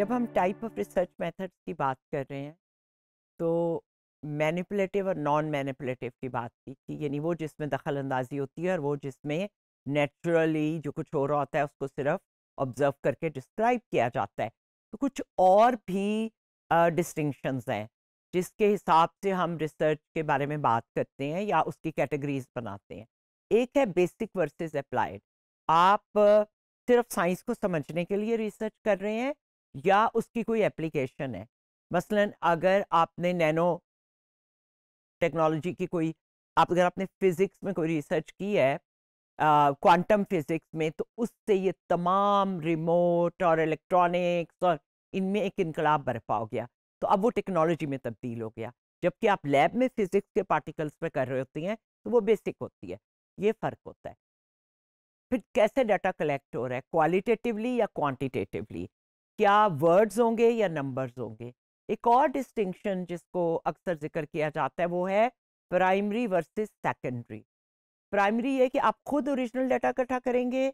जब हम type of research methods की बात कर रहे हैं तो मैनिपुलेटिव और नॉन मैनिपुलेटिव की बात की थी यानी वो जिसमें दखल अंदाजी होती है और वो जिसमें नेचुरली जो कुछ हो रहा होता है उसको सिर्फ ऑब्जर्व करके डिस्क्राइब किया जाता है तो कुछ और भी डिस्टिंक्शंस uh, हैं जिसके हिसाब से हम रिसर्च के बारे में बात करते हैं या उसकी कैटेगरीज बनाते हैं एक है बेसिक वर्सेस अप्लाइड आप सिर्फ साइंस को समझने के लिए रिसर्च कर रहे हैं या उसकी कोई एप्लीकेशन है मसलन अगर आपने नैनो टेक्नोलॉजी की कोई आप अगर आपने फिज़िक्स में कोई रिसर्च की है क्वांटम फिज़िक्स में तो उससे ये तमाम रिमोट और इलेक्ट्रॉनिक्स और इनमें एक इनकलाब बर्फा हो गया तो अब वो टेक्नोलॉजी में तब्दील हो गया जबकि आप लैब में फिज़िक्स के पार्टिकल्स पर कर रहे होती हैं तो वो बेसिक होती है ये फ़र्क होता है फिर कैसे डाटा कलेक्ट हो रहा है क्वालिटेटिवली या क्वांटिटेटिवली क्या वर्ड्स होंगे या नंबर्स होंगे एक और डिस्टिंक्शन जिसको अक्सर जिक्र किया जाता है वो है प्राइमरी वर्सेस सेकेंडरी प्राइमरी है कि आप खुद ओरिजिनल डाटा इकट्ठा करेंगे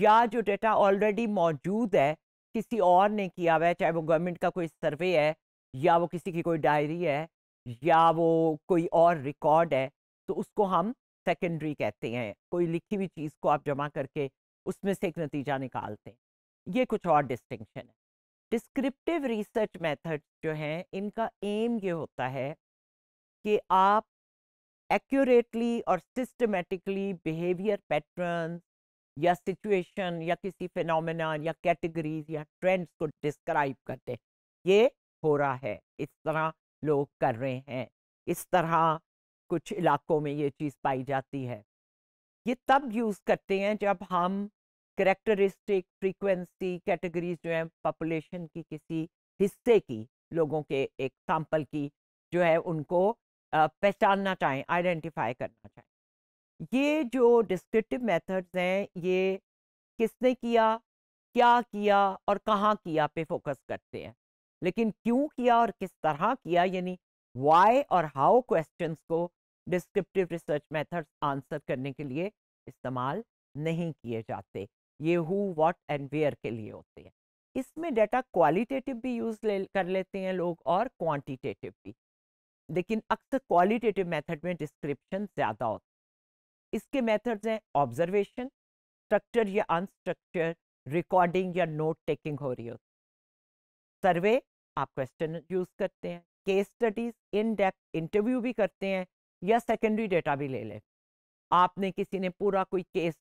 या जो डाटा ऑलरेडी मौजूद है किसी और ने किया हुआ है चाहे वो गवर्नमेंट का कोई सर्वे है या वो किसी की कोई डायरी है या वो कोई और रिकॉर्ड है तो उसको हम सेकेंडरी कहते हैं कोई लिखी हुई चीज़ को आप जमा करके उसमें से एक नतीजा निकालते हैं ये कुछ और डिस्टिंक्शन है डिस्क्रिप्टिव रिसर्च मेथड जो हैं इनका एम ये होता है कि आप एक्यूरेटली और सिस्टमेटिकली बिहेवियर पैटर्न या सिचुएशन या किसी फिनोमेना या कैटेगरीज या ट्रेंड्स को डिस्क्राइब करते हैं ये हो रहा है इस तरह लोग कर रहे हैं इस तरह कुछ इलाकों में ये चीज़ पाई जाती है ये तब यूज़ करते हैं जब हम करेक्टरिस्टिक फ्रीक्वेंसी कैटेगरीज जो है पॉपुलेशन की किसी हिस्से की लोगों के एक सैंपल की जो है उनको पहचानना चाहें आइडेंटिफाई करना चाहें ये जो डिस्क्रिप्टिव मेथड्स हैं ये किसने किया क्या किया और कहाँ किया पे फोकस करते हैं लेकिन क्यों किया और किस तरह किया यानी वाई और हाउ क्वेश्चंस को डिस्क्रिप्टिव रिसर्च मेथड्स आंसर करने के लिए इस्तेमाल नहीं किए जाते ये हु वॉट एंड वेयर के लिए होते हैं इसमें डाटा क्वालिटेटिव भी यूज ले, कर लेते हैं लोग और क्वांटिटेटिव भी लेकिन अक्सर क्वालिटेटिव मेथड में डिस्क्रिप्शन ज़्यादा होता है इसके मेथड्स हैं ऑब्जर्वेशन स्ट्रक्चर या अनस्ट्रक्चर रिकॉर्डिंग या नोट टेकिंग हो रही होती सर्वे आप क्वेश्चन यूज करते हैं case studies in depth interview भी करते हैं या सेकेंडरी डेटा भी ले लें आपने किसी ने पूरा कोई केस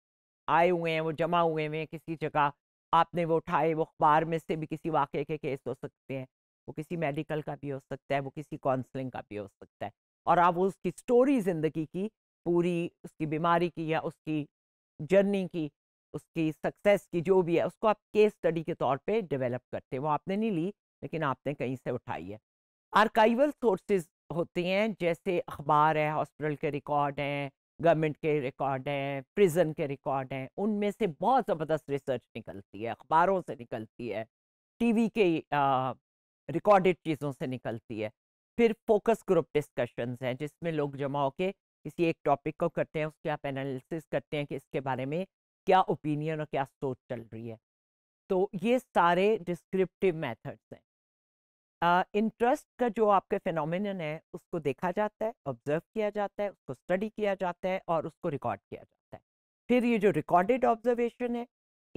आए हुए हैं वो जमा हुए हुए हैं किसी जगह आपने वो उठाए वो अखबार में से भी किसी वाक़े के केस हो सकते हैं वो किसी मेडिकल का भी हो सकता है वो किसी काउंसलिंग का भी हो सकता है और आप उसकी स्टोरी ज़िंदगी की पूरी उसकी बीमारी की या उसकी जर्नी की उसकी सक्सेस की जो भी है उसको आप केस स्टडी के तौर पे डेवलप करते हैं वो आपने नहीं ली लेकिन आपने कहीं से उठाई है आर्काइवल सोर्सेज होते हैं जैसे अखबार है हॉस्पिटल के रिकॉर्ड हैं गवर्नमेंट के रिकॉर्ड हैं प्रिजन के रिकॉर्ड हैं उनमें से बहुत ज़बरदस्त रिसर्च निकलती है अखबारों से निकलती है टीवी के रिकॉर्डेड चीज़ों से निकलती है फिर फोकस ग्रुप डिस्कशंस हैं जिसमें लोग जमा होकर किसी एक टॉपिक को करते हैं उसके आप एनालिसिस करते हैं कि इसके बारे में क्या ओपिनियन और क्या सोच चल रही है तो ये सारे डिस्क्रिप्टिव मेथड्स हैं इंटरेस्ट का जो आपके फिनोमिनन है उसको देखा जाता है ऑब्जर्व किया जाता है उसको स्टडी किया जाता है और उसको रिकॉर्ड किया जाता है फिर ये जो रिकॉर्डेड ऑब्जर्वेशन है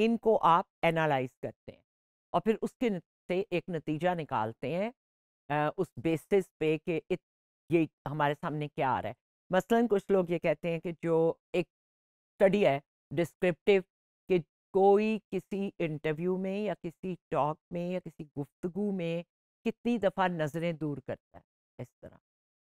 इनको आप एनालाइज करते हैं और फिर उसके से एक नतीजा निकालते हैं आ, उस बेसिस पे कि ये हमारे सामने क्या आ रहा है मसलन कुछ लोग ये कहते हैं कि जो एक स्टडी है डिस्क्रिप्टिव कि कोई किसी इंटरव्यू में या किसी टॉक में या किसी गुफ्तगु में कितनी दफ़ा नज़रें दूर करता है इस तरह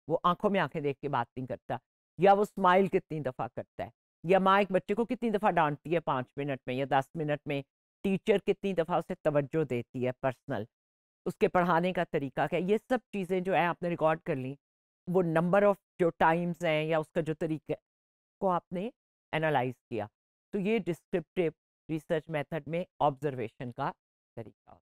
वो आंखों में आंखें देख के बात नहीं करता या वो स्माइल कितनी दफ़ा करता है या माँ एक बच्चे को कितनी दफ़ा डांटती है पाँच मिनट में या दस मिनट में टीचर कितनी दफ़ा उसे तवज्जो देती है पर्सनल उसके पढ़ाने का तरीका क्या ये सब चीज़ें जो है आपने रिकॉर्ड कर ली वो नंबर ऑफ जो टाइम्स हैं या उसका जो तरीका को आपने एनालाइज किया तो ये डिस्क्रिप्टिव रिसर्च मेथड में ऑब्जर्वेशन का तरीका होता है